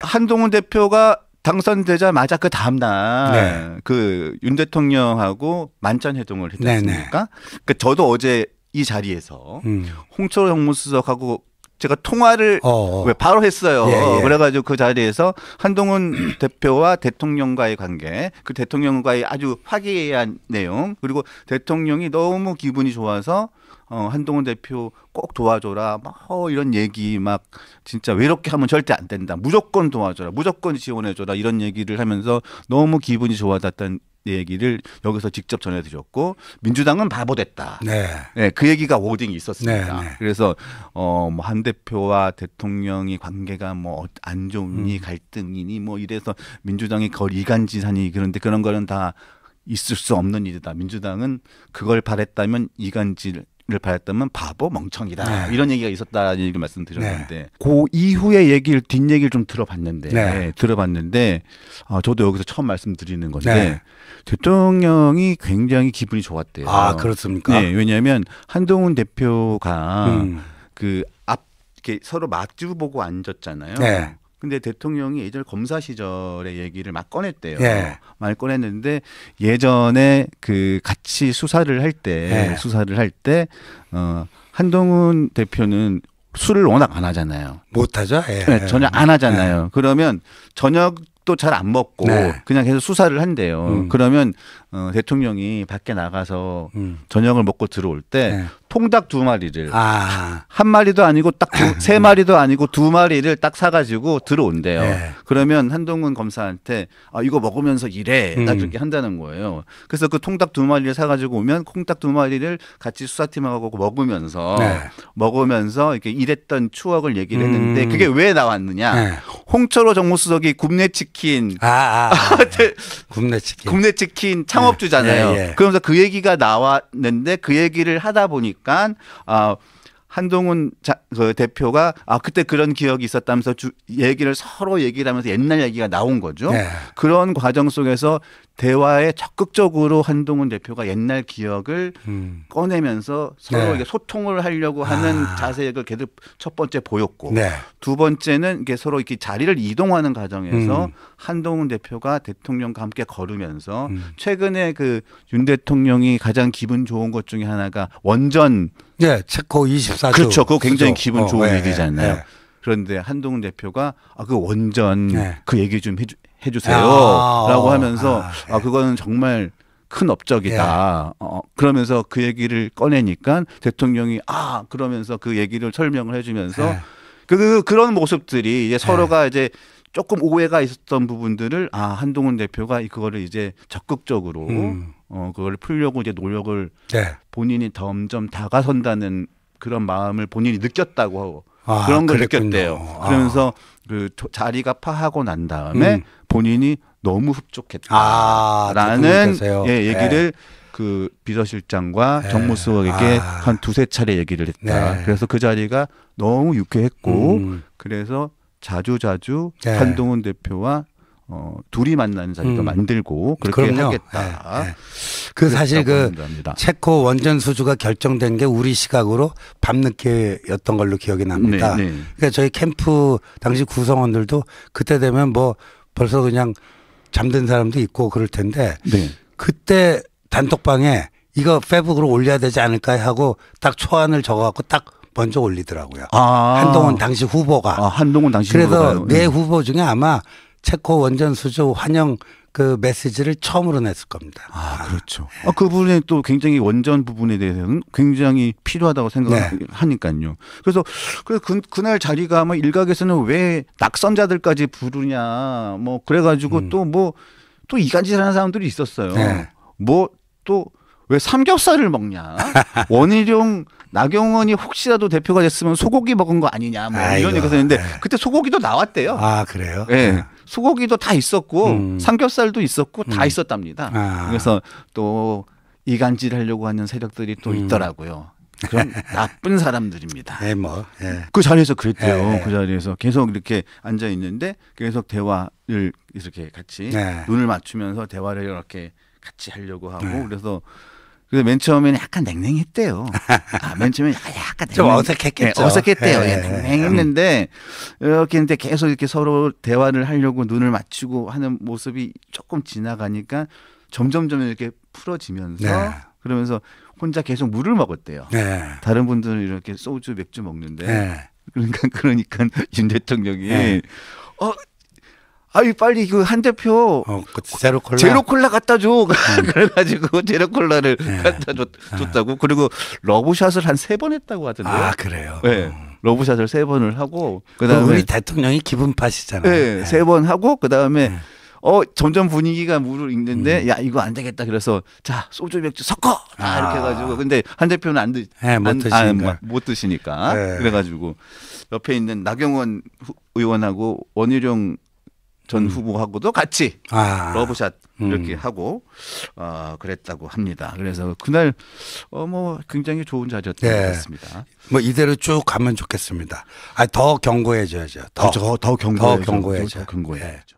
한동훈 대표가 당선되자마자 그 다음 날 그윤 네. 그 대통령하고 만찬 회동을 했지 네, 네. 않습니까? 그 그러니까 저도 어제 이 자리에서 음. 홍철호 정무수석하고 제가 통화를 어어. 어. 바로 했어요. 예, 예. 그래가지고 그 자리에서 한동훈 대표와 대통령과의 관계, 그 대통령과의 아주 화기애애한 내용, 그리고 대통령이 너무 기분이 좋아서 어, 한동훈 대표 꼭 도와줘라. 막 어, 이런 얘기 막 진짜 외롭게 하면 절대 안 된다. 무조건 도와줘라. 무조건 지원해줘라. 이런 얘기를 하면서 너무 기분이 좋아졌던 얘기를 여기서 직접 전해드렸고 민주당은 바보됐다. 네. 네그 얘기가 워딩이 있었습니다. 네, 네. 그래서 어뭐 한 대표와 대통령이 관계가 뭐안 어, 좋으니 음. 갈등이니 뭐 이래서 민주당이 걸 이간질하니 그런데 그런 거는 다 있을 수 없는 일이다. 민주당은 그걸 바랬다면 이간질 를 받았다면 바보 멍청이다 네. 이런 얘기가 있었다는 얘기를 말씀드렸는데 네. 그 이후의 얘기를 뒷 얘기를 좀 들어봤는데 네. 네, 들어봤는데 어, 저도 여기서 처음 말씀드리는 건데 네. 대통령이 굉장히 기분이 좋았대요. 아 그렇습니까? 네, 왜냐하면 한동훈 대표가 음. 그앞 서로 마주 보고 앉았잖아요. 네. 근데 대통령이 예전 검사 시절의 얘기를 막 꺼냈대요. 예. 많 꺼냈는데 예전에 그 같이 수사를 할때 예. 수사를 할때 어, 한동훈 대표는 술을 워낙 안 하잖아요. 못 하죠. 예. 네, 전혀 안 하잖아요. 예. 그러면 저녁 밥도 잘안 먹고 네. 그냥 계속 수사를 한대요. 음. 그러면 어, 대통령이 밖에 나가서 음. 저녁을 먹고 들어올 때 네. 통닭 두 마리를 아. 한 마리도 아니고 딱 세 마리도 아니고 두 마리를 딱 사가지고 들어온대요. 네. 그러면 한동훈 검사한테 아 이거 먹으면서 일해 음. 딱 그렇게 한다는 거예요. 그래서 그 통닭 두 마리를 사가지고 오면 콩닭 두 마리를 같이 수사팀하고 먹으면서 네. 먹으면서 이렇게 일했던 추억을 얘기를 음. 했는데 그게 왜 나왔느냐? 네. 홍철호 정무수석이 굽내 치킨 아, 아, 아, 아. 네. 굽네 치킨 굽네 치킨 창업주잖아요. 예, 예, 예. 그러면서 그 얘기가 나왔는데 그 얘기를 하다 보니까 어, 한동훈 자, 그 대표가 아 그때 그런 기억이 있었다면서 주, 얘기를 서로 얘기를 하면서 옛날 얘기가 나온 거죠. 네. 그런 과정 속에서 대화에 적극적으로 한동훈 대표가 옛날 기억을 음. 꺼내면서 서로 에 네. 소통을 하려고 하는 아. 자세를 계속 첫 번째 보였고 네. 두 번째는 이게 서로 이렇게 자리를 이동하는 과정에서 음. 한동훈 대표가 대통령과 함께 걸으면서 음. 최근에 그 윤 대통령이 가장 기분 좋은 것 중에 하나가 원전 네, 체코 24조. 그렇죠. 그거 굉장히 그죠? 기분 어, 좋은 어, 네, 얘기잖아요. 네, 네. 그런데 한동훈 대표가 아, 그 원전 네. 그 얘기 좀 해주, 해주세요. 아, 라고 하면서 아, 네. 아, 그거는 정말 큰 업적이다. 예. 어, 그러면서 그 얘기를 꺼내니까 대통령이 아, 그러면서 그 얘기를 설명을 해주면서 예. 그, 그, 그런 모습들이 이제 예. 서로가 이제 조금 오해가 있었던 부분들을 아 한동훈 대표가 그거를 이제 적극적으로 음. 어 그걸 풀려고 이제 노력을 네. 본인이 점점 다가선다는 그런 마음을 본인이 느꼈다고 하고 아, 그런 걸 그랬군요. 느꼈대요. 아. 그러면서 아. 그 자리가 파하고 난 다음에 음. 본인이 너무 흡족했다라는 아, 예, 얘기를 네. 그 비서실장과 네. 정무수석에게 아. 한 두세 차례 얘기를 했다. 네. 그래서 그 자리가 너무 유쾌했고 음. 그래서 자주자주 네. 한동훈 대표와 어, 둘이 만나는 자리도 음. 만들고 그렇게 그럼요. 하겠다. 네, 네. 그 사실 그 합니다. 체코 원전 수주가 결정된 게 우리 시각으로 밤늦게였던 걸로 기억이 납니다. 네, 네, 그러니까 저희 캠프 당시 구성원들도 그때 되면 뭐 벌써 그냥 잠든 사람도 있고 그럴 텐데 네. 그때 단톡방에 이거 페북으로 올려야 되지 않을까 하고 딱 초안을 적어갖고 딱 먼저 올리더라고요. 아. 한동훈 당시 후보가. 아, 한동훈 당시 그래서 후보가요. 네 후보 중에 아마 체코 원전 수주 환영 그 메시지를 처음으로 냈을 겁니다. 아, 아. 그렇죠. 네. 아, 그분의 또 굉장히 원전 부분에 대해서는 굉장히 필요하다고 생각하니까요. 네. 그래서 그래서 그, 그날 자리가 뭐 일각에서는 왜 낙선자들까지 부르냐 뭐 그래가지고 또뭐 음. 또 뭐, 이간질하는 사람들이 있었어요. 네. 뭐또 왜 삼겹살을 먹냐? 원희룡 나경원이 혹시라도 대표가 됐으면 소고기 먹은 거 아니냐 뭐 아이고, 이런 얘기가 있는데 네. 그때 소고기도 나왔대요. 아 그래요? 예. 네. 소고기도 다 있었고 음. 삼겹살도 있었고 음. 다 있었답니다. 아. 그래서 또 이간질 하려고 하는 세력들이 또 음. 있더라고요. 그런 나쁜 사람들입니다. 네, 뭐. 예. 그 자리에서 그랬대요. 예, 예. 그 자리에서 계속 이렇게 앉아 있는데 계속 대화를 이렇게 같이 눈을 맞추면서 대화를 이렇게 같이 하려고 하고 그래서 그래맨 처음에는 약간 냉랭했대요. 아, 맨 처음에 아, 약간 냉랭, 좀 어색했겠죠. 네, 어색했대요. 예, 예, 예. 냉랭했는데 이렇게 했데 계속 이렇게 서로 대화를 하려고 눈을 맞추고 하는 모습이 조금 지나가니까 점점점 이렇게 풀어지면서 네. 그러면서 혼자 계속 물을 먹었대요. 네. 다른 분들은 이렇게 소주 맥주 먹는데 네. 그러니까 그러니까 윤 대통령이 네. 어 아이 빨리 그 한 대표 어, 그 제로 콜라 제로 콜라 갖다 줘 음. 그래가지고 제로 콜라를 네. 갖다 줬, 아. 다고 그리고 러브샷을 한 세 번 했다고 하던데요. 아 그래요. 네. 러브샷을 세 번을 하고 그 그다음에 우리 대통령이 기분 파시잖아요 네, 예, 세번 하고 그다음에 네. 어 점점 분위기가 물을 익는데 음. 야 이거 안 되겠다 그래서 자 소주 맥주 섞어 아. 이렇게 해가지고 근데 한 대표는 안 드, 네, 못, 시니 아, 못 드시니까 네. 그래가지고 옆에 있는 나경원 의원하고 원희룡 전 음. 후보하고도 같이 아. 러브샷 음. 이렇게 음. 하고 어, 그랬다고 합니다. 그래서 그날 어, 뭐 굉장히 좋은 자리였던 네. 것 같습니다. 뭐 이대로 쭉 가면 좋겠습니다. 아더 경고해줘야죠. 더, 더, 그렇죠. 더 경고해야죠. 더 경고해야죠. 더 경고해야죠. 네.